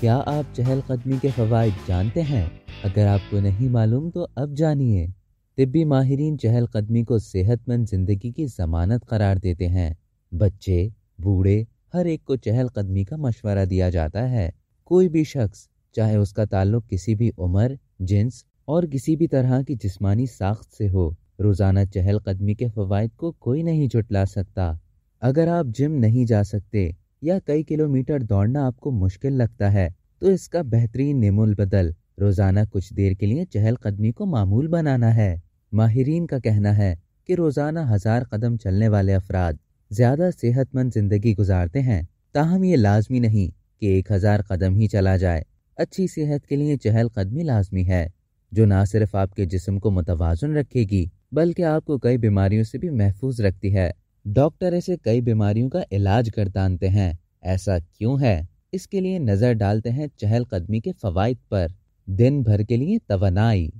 क्या आप चहलकदमी के फ़वाद जानते हैं अगर आपको नहीं मालूम तो अब जानिए तिब्बी माहरीन चहलकदमी को सेहतमंद ज़िंदगी की ज़मानत करार देते हैं बच्चे बूढ़े हर एक को चहलकदमी का मशवरा दिया जाता है कोई भी शख्स चाहे उसका ताल्लुक किसी भी उम्र जिन्स और किसी भी तरह की जिस्मानी साख्त से हो रोज़ाना चहलकदमी के फ़वाद को कोई नहीं जुटला सकता अगर आप जिम नहीं जा सकते या कई किलोमीटर दौड़ना आपको मुश्किल लगता है तो इसका बेहतरीन निमुल बदल रोज़ाना कुछ देर के लिए चहलकदमी को मामूल बनाना है माहरीन का कहना है कि रोज़ाना हज़ार कदम चलने वाले अफराद ज़्यादा सेहतमंद ज़िंदगी गुजारते हैं ताहम ये लाजमी नहीं कि एक हज़ार कदम ही चला जाए अच्छी सेहत के लिए चहलकदमी लाजमी है जो ना सिर्फ आपके जिसम को मुतवाजन रखेगी बल्कि आपको कई बीमारियों से भी महफूज रखती है डॉक्टर ऐसे कई बीमारियों का इलाज करतानते हैं ऐसा क्यों है इसके लिए नज़र डालते हैं चहलकदमी के फ़वाद पर दिन भर के लिए तोनाई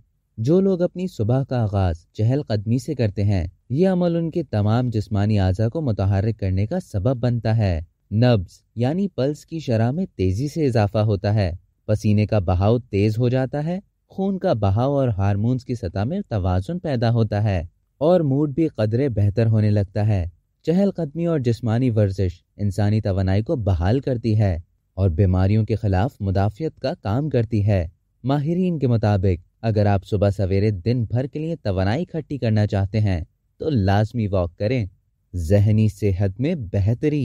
जो लोग अपनी सुबह का आगाज़ चहलकदमी से करते हैं ये अमल उनके तमाम जिस्मानी अज़ा को मतहरक करने का सबब बनता है नब्ज यानी पल्स की शरह में तेज़ी से इजाफा होता है पसीने का बहाव तेज़ हो जाता है खून का बहाव और हारमोन्स की सतह में तोज़ुन पैदा होता है और मूड भी कदरे बेहतर होने लगता है चहलकदमी और जिसमानी वर्जिश इंसानी तोनाई को बहाल करती है और बीमारियों के खिलाफ मुदाफियत का काम करती है माहरीन के मुताबिक अगर आप सुबह सवेरे दिन भर के लिए तोानाई इकट्ठी करना चाहते हैं तो लाजमी वॉक करें जहनी सेहत में बेहतरी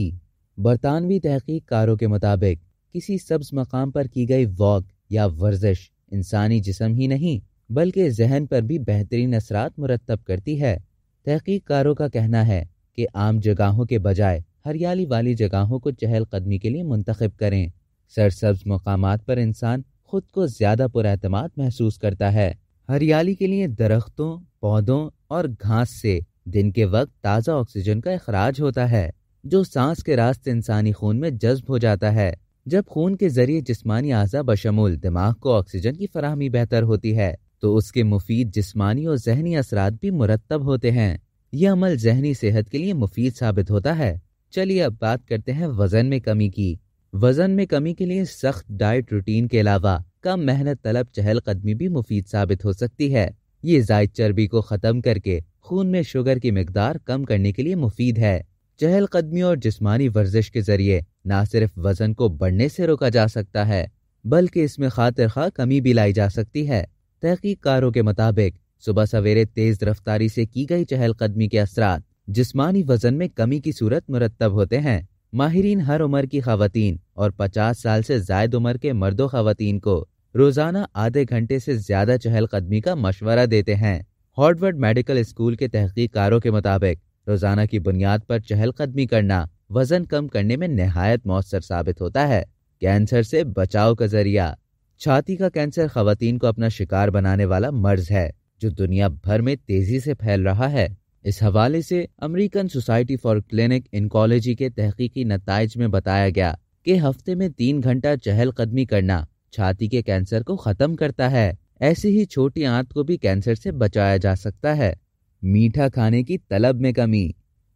बरतानवी तहकीकारों के मुताबिक किसी सब्ज मकाम पर की गई वॉक या वर्जिश इंसानी जिसम ही नहीं बल्कि जहन पर भी बेहतरीन असरा मुरतब करती है तहकीकारों का कहना है कि आम जगहों के बजाय हरियाली वाली जगहों को चहल कदमी के लिए मुंतखब करें सरसब्ज मकाम पर इंसान खुद को ज़्यादा पुरमाद महसूस करता है हरियाली के लिए दरख्तों पौधों और घास से दिन के वक्त ताज़ा ऑक्सीजन का अखराज होता है जो सांस के रास्ते इंसानी खून में जज्ब हो जाता है जब खून के जरिए जिसमानी अज़ा बशमूल दिमाग को ऑक्सीजन की फरहमी बेहतर होती है तो उसके मुफीद जिस्मानी और जहनी असरात भी मुरतब होते हैं यह अमल जहनी सेहत के लिए मुफीद साबित होता है चलिए अब बात करते हैं वज़न में कमी की वज़न में कमी के लिए सख्त डाइट रूटीन के अलावा कम मेहनत तलब चहलकदमी भी मुफीद साबित हो सकती है ये जायद चर्बी को ख़त्म करके खून में शुगर की मकदार कम करने के लिए मुफीद है चहलकदमी और जिस्मानी वर्जिश के जरिए न सिर्फ वज़न को बढ़ने से रोका जा सकता है बल्कि इसमें खातिर खा कमी भी लाई जा सकती है तहकीकारों के मुताबिक सुबह सवेरे तेज रफ्तारी से की गई चहलकदमी के असरा जिस्मानी वजन में कमी की सूरत मुरतब होते हैं माहरीन हर उम्र की खातन और 50 साल से जायद उम्र के मर्दों खातन को रोजाना आधे घंटे से ज्यादा चहलकदमी का मशवरा देते हैं हॉर्डवर्ड मेडिकल स्कूल के तहकीकारों के मुताबिक रोजाना की बुनियाद पर चहलकदमी करना वजन कम करने में नहायत मौसर साबित होता है कैंसर से बचाव का जरिया छाती का कैंसर खातन को अपना शिकार बनाने वाला मर्ज है जो दुनिया भर में तेजी से फैल रहा है इस हवाले से American society for clinic oncology के तहकीकी नतज में बताया गया कि हफ्ते में तीन घंटा चहलकदमी करना छाती के कैंसर को खत्म करता है ऐसी ही छोटी आंत को भी कैंसर से बचाया जा सकता है मीठा खाने की तलब में कमी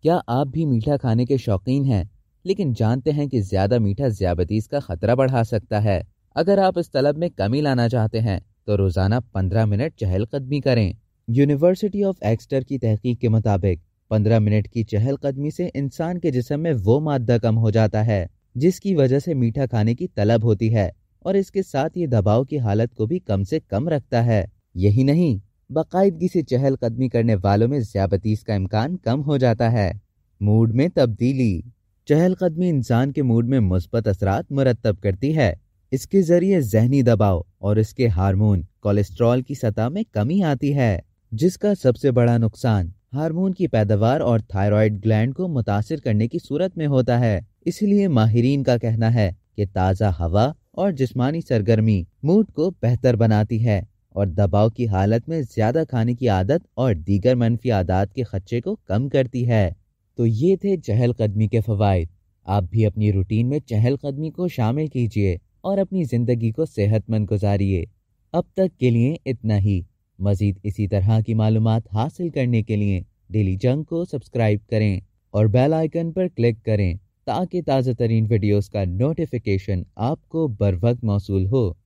क्या आप भी मीठा खाने के शौकीन हैं लेकिन जानते हैं कि ज़्यादा मीठा ज्यादतीस का खतरा बढ़ा सकता है अगर आप इस तलब में कमी लाना चाहते हैं तो रोज़ाना पंद्रह मिनट चहलकदमी करें यूनिवर्सिटी ऑफ एक्सटर की तहकीक के मुताबिक पंद्रह मिनट की चहलकदमी से इंसान के जिसम में वो मादा कम हो जाता है जिसकी वजह से मीठा खाने की तलब होती है और इसके साथ ये दबाव की हालत को भी कम से कम रखता है यही नहीं बाकायदगी से चहलकदमी करने वालों में ज्यादतीस का इम्कान कम हो जाता है मूड में तब्दीली चहलकदमी इंसान के मूड में मुस्बत असरात मुरतब करती है इसके जरिए जहनी दबाव और इसके हार्मोन कोलेस्ट्रॉल की सतह में कमी आती है जिसका सबसे बड़ा नुकसान हार्मोन की पैदावार और थायराइड ग्लैंड को मुतासर करने की सूरत में होता है इसलिए माहरीन का कहना है कि ताज़ा हवा और जिस्मानी सरगर्मी मूड को बेहतर बनाती है और दबाव की हालत में ज्यादा खाने की आदत और दीगर मनफी आदत के खर्चे को कम करती है तो ये थे चहल कदमी के फवायद आप भी अपनी रूटीन में चहल कदमी को शामिल कीजिए और अपनी ज़िंदगी को सेहतमंद गुजारिए अब तक के लिए इतना ही मज़ीद इसी तरह की मालूम हासिल करने के लिए डेली जंग को सब्सक्राइब करें और बेल आइकन पर क्लिक करें ताकि ताज़ा तरीन वीडियोज़ का नोटिफिकेशन आपको बर वक्त मौसू हो